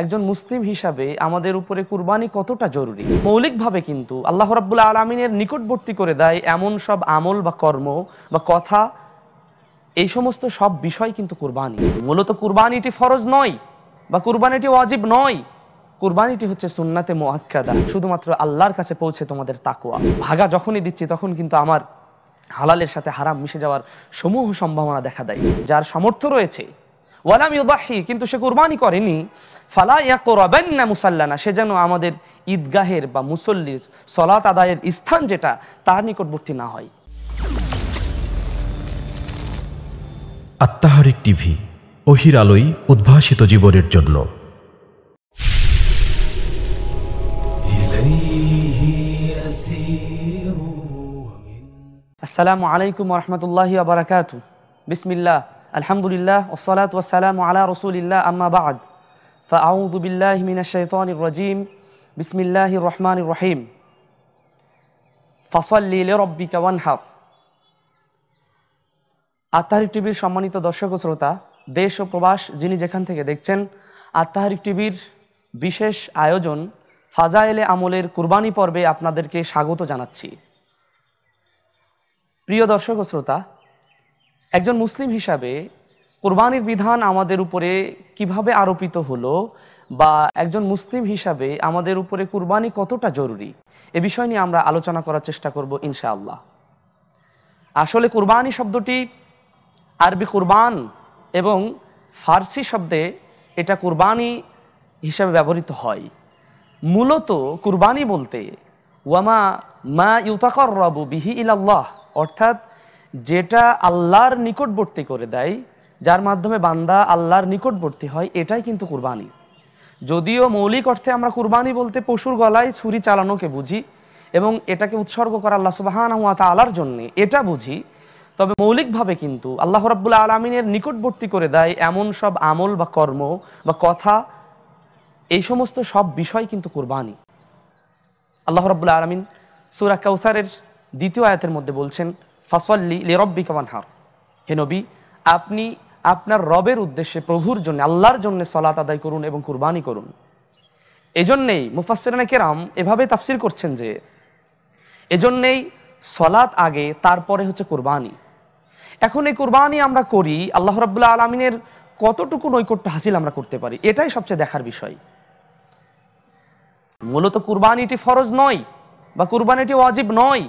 একজন মুসলিম হিসাবে আমাদের উপরে কুরবানি কতটা জরুরি মৌলিকভাবে কিন্তু আল্লাহ রাবুল্লাহ আলমিনের নিকটবর্তী করে দেয় এমন সব আমল বা কর্ম বা কথা এই সমস্ত সব বিষয় কিন্তু কুরবানি মূলত কুরবানিটি ফরজ নয় বা কুরবানিটি ওয়াজিব নয় কুরবানিটি হচ্ছে সুন্নাতে মোয়াক্কাদা শুধুমাত্র আল্লাহর কাছে পৌঁছে তোমাদের তাকুয়া ভাগা যখনই দিচ্ছি তখন কিন্তু আমার হালালের সাথে হারাম মিশে যাওয়ার সমূহ সম্ভাবনা দেখা দেয় যার সামর্থ্য রয়েছে ওয়ালাম ইউদাহি কিন্তু সে কোরবানি করেনি ফালা ইয়াকরাবান না মুসাল্লানা সে যেন আমাদের ঈদগাহের বা মুসল্লির সলাত আদায়ের স্থান যেটা তার নিকটবর্তী না হয় আত্মাহারিক টিভি অহির আলোই উদ্ভাসিত জীবনের জন্য আসসালামু আলাইকুম রহমতুল্লাহ আবরাকাত বিসমিল্লাহ আলহামদুলিল্লাহ ওসলাত ওসালাম আলা রসুলিল্লাহ আম্মা বাদ ফাউদুবিল্লাহ মিনা শৈতান রাজিম বিসমিল্লাহ রহমান রহিম রব্বি রব্বিকা হাফ আত্মাহারিক টিভির সম্মানিত দর্শক ও শ্রোতা দেশ ও প্রবাস যিনি যেখান থেকে দেখছেন আত্মাহারিক টিভির বিশেষ আয়োজন ফাজাইলে আমলের কুরবানি পর্বে আপনাদেরকে স্বাগত জানাচ্ছি প্রিয় দর্শক ও শ্রোতা একজন মুসলিম হিসাবে কোরবানির বিধান আমাদের উপরে কিভাবে আরোপিত হলো বা একজন মুসলিম হিসাবে আমাদের উপরে কুরবানি কতটা জরুরি এ বিষয় নিয়ে আমরা আলোচনা করার চেষ্টা করব ইনশাআল্লাহ আসলে কুরবানি শব্দটি আরবি কুরবান এবং ফার্সি শব্দে এটা কুরবানি হিসাবে ব্যবহৃত হয় মূলত কুরবানি বলতে ওয়ামা মা ইউতাকর রবু বিহি ইলাল্লাহ অর্থাৎ যেটা আল্লাহর নিকটবর্তী করে দেয় যার মাধ্যমে বান্দা আল্লাহর নিকটবর্তী হয় এটাই কিন্তু কুরবানি যদিও মৌলিক অর্থে আমরা কুরবানি বলতে পশুর গলায় ছুরি চালানোকে বুঝি এবং এটাকে উৎসর্গ করা আল্লাহ সুবাহান আলার জন্যে এটা বুঝি তবে মৌলিকভাবে কিন্তু আল্লাহ রাবুল্লা আলমিনের নিকটবর্তী করে দেয় এমন সব আমল বা কর্ম বা কথা এই সমস্ত সব বিষয় কিন্তু কুরবানি আল্লাহ রাবুল্লা আলমিন সুরা কাউসারের দ্বিতীয় আয়াতের মধ্যে বলছেন ফাসল্লি লিরব্বি কামানহার হে নবী আপনি আপনার রবের উদ্দেশ্যে প্রভুর জন্য আল্লাহর জন্য সলাত আদায় করুন এবং কুরবানি করুন এজন্যেই মুফাসিরানা কেরাম এভাবে তাফসির করছেন যে এজন্যেই সলাৎ আগে তারপরে হচ্ছে কুরবানি এখন এই কুরবানি আমরা করি আল্লাহ রাবুল্লাহ আলমিনের কতটুকু নৈকট্য হাসিল আমরা করতে পারি এটাই সবচেয়ে দেখার বিষয় মূলত কুরবানিটি ফরজ নয় বা কুরবানিটি ওয়াজিব নয়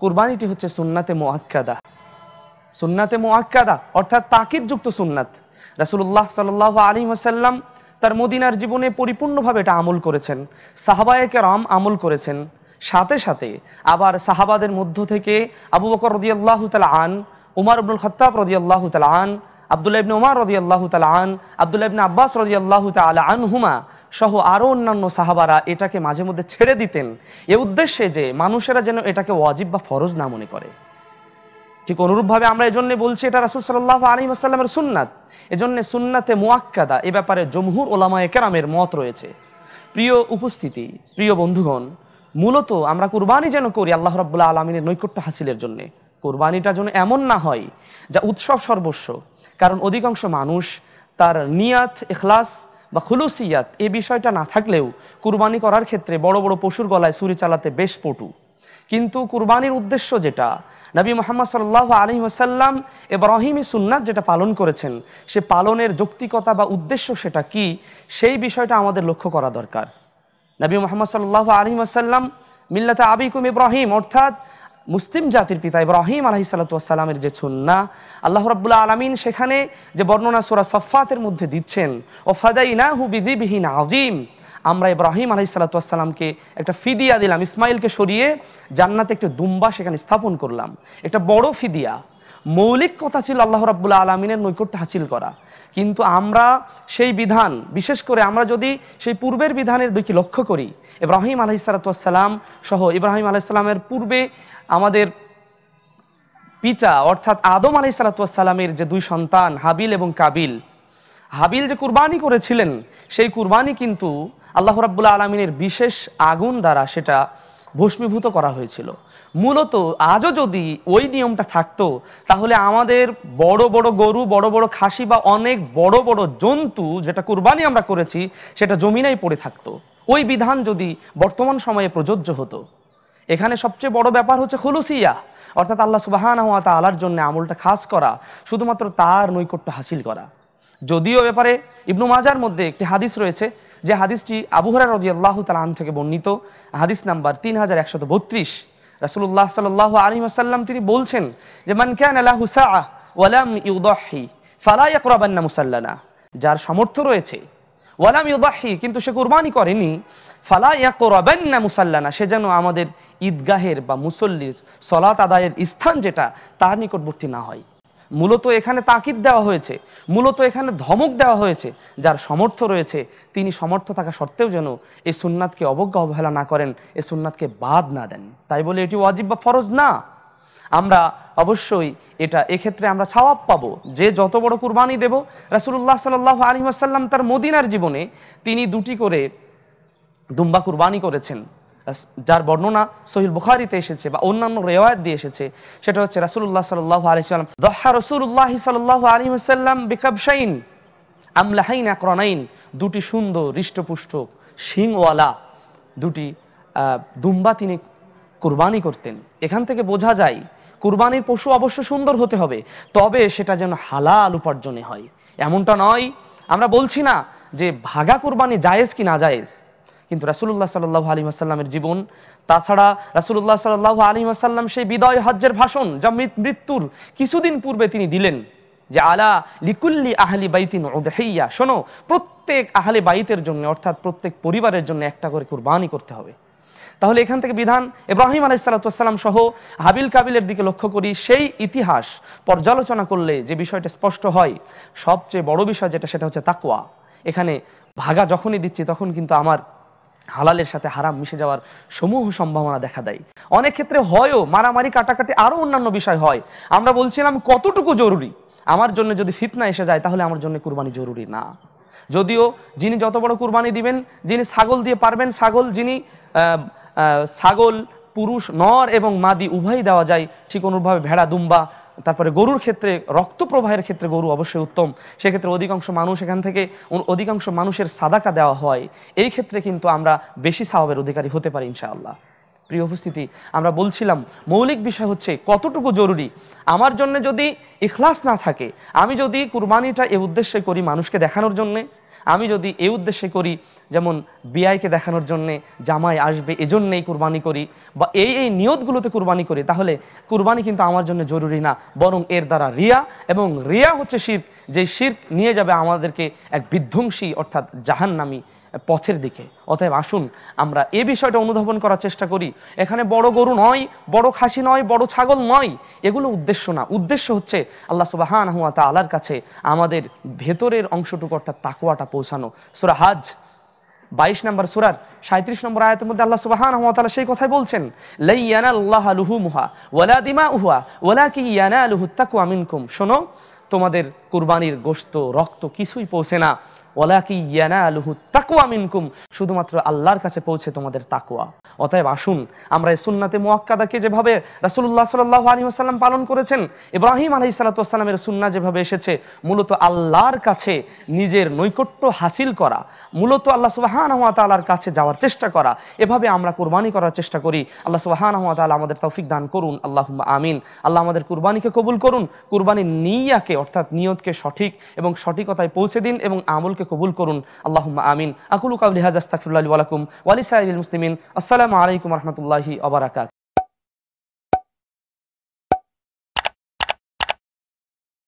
কুরবানিটি হচ্ছে সুননাতে মোয়াক্কাদা সুননাতে মোয়াক্কাদা অর্থাৎ তাকিদযুক্ত সুন্নাত রাসুল্লাহ সাল আলী ওসাল্লাম তার মদিনার জীবনে পরিপূর্ণভাবে এটা আমল করেছেন সাহাবায়কে রাম আমল করেছেন সাথে সাথে আবার সাহাবাদের মধ্য থেকে আবু বকর রদিয়াল্লাহ আন উমার আব্দুল খত্তাব রদিয়াল্লাহ তালা আন আবদুল্লাবিন উমার রদিয়াল্লাহ আন আবদুল্লাবিন আব্বাস রদিয়াল্লাহ তালা আন হুমা সহ আরও অন্যান্য সাহাবারা এটাকে মাঝে মধ্যে ছেড়ে দিতেন এ উদ্দেশ্যে যে মানুষেরা যেন এটাকে ওয়াজিব বা ফরজ না মনে করে ঠিক অনুরূপভাবে আমরা এজন্য বলছি এটা রাসুল সাল্লাহ আলী আসাল্লামের সুন্নাত এজন্য সুন্নাতে মোয়াক্কাদা এ ব্যাপারে জমহুর ওলামা একেরামের মত রয়েছে প্রিয় উপস্থিতি প্রিয় বন্ধুগণ মূলত আমরা কুরবানি যেন করি আল্লাহ রব্বুল্লাহ আলমিনের নৈকট্য হাসিলের জন্যে কোরবানিটা যেন এমন না হয় যা উৎসব সর্বস্ব কারণ অধিকাংশ মানুষ তার নিয়াত এখলাস বা খুলুসিয়াত এই বিষয়টা না থাকলেও কুরবানি করার ক্ষেত্রে বড় বড় পশুর গলায় সুরি চালাতে বেশ পটু কিন্তু কুরবানির উদ্দেশ্য যেটা নবী মোহাম্মদ সাল্লাহ আলী ওসাল্লাম এব্রাহিমি সুন্নাত যেটা পালন করেছেন সে পালনের যৌক্তিকতা বা উদ্দেশ্য সেটা কি সেই বিষয়টা আমাদের লক্ষ্য করা দরকার নবী মোহাম্মদ সাল্লাহ আলিম ওসাল্লাম মিল্লাতে আবিকুম ইব্রাহিম অর্থাৎ মুসলিম জাতির পিতা ইব্রাহিম আলহিসাল্লাতামের যে ছুন্না আল্লাহ রব্বুল্লা আলমিন সেখানে যে বর্ণনা সোরা সফাতের মধ্যে দিচ্ছেন ও ফাদাইনা হু বিহীন আজিম আমরা ইব্রাহিম আলাইসাল্লাতামকে একটা ফিদিয়া দিলাম ইসমাইলকে সরিয়ে জান্নাতে একটা দুম্বা সেখানে স্থাপন করলাম একটা বড় ফিদিয়া মৌলিক কথা ছিল আল্লাহ রাবুল্লা আলমিনের নৈকট্য হাসিল করা কিন্তু আমরা সেই বিধান বিশেষ করে আমরা যদি সেই পূর্বের বিধানের দিকে লক্ষ্য করি ইব্রাহিম আলহিসালাতাম সহ ইব্রাহিম আলাইসাল্লামের পূর্বে আমাদের পিতা অর্থাৎ আদম আলাইসালাতামের যে দুই সন্তান হাবিল এবং কাবিল হাবিল যে কুরবানি করেছিলেন সেই কুরবানি কিন্তু আল্লাহ রাবুল্লা আলমিনের বিশেষ আগুন দ্বারা সেটা ভস্মীভূত করা হয়েছিল মূলত আজও যদি ওই নিয়মটা থাকতো তাহলে আমাদের বড় বড় গরু বড় বড় খাসি বা অনেক বড় বড় জন্তু যেটা কুরবানি আমরা করেছি সেটা জমিনেই পড়ে থাকতো ওই বিধান যদি বর্তমান সময়ে প্রযোজ্য হতো এখানে সবচেয়ে বড় ব্যাপার হচ্ছে খুলুসিয়া অর্থাৎ আল্লাহ সুবাহান হওয়া তা আলার জন্য আমলটা খাস করা শুধুমাত্র তার নৈকট্য হাসিল করা যদিও ব্যাপারে ইবনু মাজার মধ্যে একটি হাদিস রয়েছে যে হাদিসটি আবুহরা রদি আল্লাহ তালান থেকে বর্ণিত হাদিস নাম্বার তিন হাজার একশত বত্রিশ রাসুল্লাহ সাল্লাহ আলী আসাল্লাম তিনি বলছেন যে মান ক্যান আলাহ হুসা ওয়ালাম ইউদাহি ফালা আকরাবান্না মুসাল্লানা যার সামর্থ্য রয়েছে ওয়ালাম ইউদাহি কিন্তু সে কুরবানি করেনি ফালা আকরাবান্না মুসাল্লানা সে যেন আমাদের ঈদগাহের বা মুসল্লির সলাত আদায়ের স্থান যেটা তার নিকটবর্তী না হয় মূলত এখানে তাকিদ দেওয়া হয়েছে মূলত এখানে ধমক দেওয়া হয়েছে যার সমর্থ রয়েছে তিনি সমর্থ থাকা সত্ত্বেও যেন এই সুননাথকে অবজ্ঞা অবহেলা না করেন এ সুননাথকে বাদ না দেন তাই বলে এটি ওয়াজিব বা ফরজ না আমরা অবশ্যই এটা এক্ষেত্রে আমরা ছাওয়াব পাবো যে যত বড় কুরবানি দেব রাসুল্লাহ সাল আলী আসাল্লাম তার মদিনার জীবনে তিনি দুটি করে দুম্বা কুরবানি করেছেন যার বর্ণনা সহিল বুখারিতে এসেছে বা অন্যান্য রেওয়ায়ত দিয়ে এসেছে সেটা হচ্ছে রাসুল্লাহ সাল্লাহ আলহিম দহা রসুল্লাহ সাল্লাহ বিকাব বেকাবসাইন আমলাহাইন আকরনাইন দুটি সুন্দর হৃষ্টপুষ্ট শিংওয়ালা দুটি দুম্বা তিনি কুরবানি করতেন এখান থেকে বোঝা যায় কুরবানির পশু অবশ্য সুন্দর হতে হবে তবে সেটা যেন হালাল উপার্জনে হয় এমনটা নয় আমরা বলছি না যে ভাগা কুরবানি জায়েজ কি না জায়েজ কিন্তু রাসুল্লাহ সাল্লাহ আলী আসাল্লামের জীবন তাছাড়া রাসুল্লাহ সাল্লাহ আলী আসাল্লাম সেই বিদয় হজ্জের ভাষণ যা মৃত্যুর কিছুদিন পূর্বে তিনি দিলেন যে আলা লিকুল্লি আহলি বাইতিন ওদহাইয়া শোনো প্রত্যেক আহলে বাইতের জন্য অর্থাৎ প্রত্যেক পরিবারের জন্য একটা করে কুরবানি করতে হবে তাহলে এখান থেকে বিধান ইব্রাহিম আলাইসালাতাম সহ হাবিল কাবিলের দিকে লক্ষ্য করি সেই ইতিহাস পর্যালোচনা করলে যে বিষয়টা স্পষ্ট হয় সবচেয়ে বড় বিষয় যেটা সেটা হচ্ছে তাকুয়া এখানে ভাগা যখনই দিচ্ছি তখন কিন্তু আমার হালালের সাথে হারাম মিশে যাওয়ার সমূহ সম্ভাবনা দেখা দেয় অনেক ক্ষেত্রে হয়ও মারামারি কাটাকাটি আরও অন্যান্য বিষয় হয় আমরা বলছিলাম কতটুকু জরুরি আমার জন্য যদি ফিতনা এসে যায় তাহলে আমার জন্য কুরবানি জরুরি না যদিও যিনি যত বড় কুরবানি দিবেন যিনি ছাগল দিয়ে পারবেন ছাগল যিনি ছাগল পুরুষ নর এবং মাদি উভয়ই দেওয়া যায় ঠিক অনুরূপভাবে ভেড়া দুম্বা তারপরে গরুর ক্ষেত্রে রক্ত প্রবাহের ক্ষেত্রে গরু অবশ্যই উত্তম সেক্ষেত্রে অধিকাংশ মানুষ এখান থেকে অধিকাংশ মানুষের সাদাকা দেওয়া হয় এই ক্ষেত্রে কিন্তু আমরা বেশি স্বভাবের অধিকারী হতে পারি ইনশাআল্লাহ প্রিয় উপস্থিতি আমরা বলছিলাম মৌলিক বিষয় হচ্ছে কতটুকু জরুরি আমার জন্য যদি ইখলাস না থাকে আমি যদি কুরবানিটা এ উদ্দেশ্যে করি মানুষকে দেখানোর জন্যে আমি যদি এই উদ্দেশ্যে করি যেমন বিআইকে দেখানোর জন্যে জামাই আসবে এজন্যেই কুরবানি করি বা এই এই নিয়তগুলোতে কুরবানি করি তাহলে কুরবানি কিন্তু আমার জন্য জরুরি না বরং এর দ্বারা রিয়া এবং রিয়া হচ্ছে শির্ক যে শির্ক নিয়ে যাবে আমাদেরকে এক বিধ্বংসী অর্থাৎ জাহান্নামি পথের দিকে অতএব আসুন আমরা এ বিষয়টা অনুধাবন করার চেষ্টা করি এখানে বড় গরু নয় বড় খাসি নয় বড় ছাগল নয় এগুলো উদ্দেশ্য না উদ্দেশ্য হচ্ছে আল্লাহ সুবাহান হুয়া আলার কাছে আমাদের ভেতরের অংশটুকু অর্থাৎ তাকুয়াটা পৌঁছানো সুরা হাজ বাইশ নম্বর সুরার সাঁত্রিশ নম্বর আয়তের মধ্যে আল্লাহ সুবাহান হুয়া সেই কথাই বলছেন লাইয়ানা আল্লাহ লুহু মুহা ওয়ালা দিমা উহা ওলা কি ইয়ানা লুহু তাকু কুম শোনো তোমাদের কুরবানির গোস্ত রক্ত কিছুই পৌঁছে না তাকুয়া মিনকুম শুধুমাত্র আল্লাহর কাছে পৌঁছে তোমাদের তাকুয়া অতএব আসুন আমরা এই সুন্নাতে মোয়াক্কাদাকে যেভাবে রাসুল্লাহ সাল্লাহ পালন করেছেন ইব্রাহিম আলহি সালাতামের সুন্না যেভাবে এসেছে মূলত আল্লাহর কাছে নিজের নৈকট্য হাসিল করা মূলত আল্লাহ সুবাহান তালার কাছে যাওয়ার চেষ্টা করা এভাবে আমরা কোরবানি করার চেষ্টা করি আল্লাহ সুবাহান তালা আমাদের তৌফিক দান করুন আল্লাহ আমিন আল্লাহ আমাদের কুরবানিকে কবুল করুন কুরবানির নিয়াকে অর্থাৎ নিয়তকে সঠিক এবং সঠিকতায় পৌঁছে দিন এবং আমলকে কবুল করুন আল্লাহুম্মা আমিন আকুলু কাউলি হাজ আস্তাকফিরুল্লাহ ওয়ালাকুম ওয়ালিসাইল মুসলিমিন আসসালামু আলাইকুম রহমতুল্লাহি আবরাকাত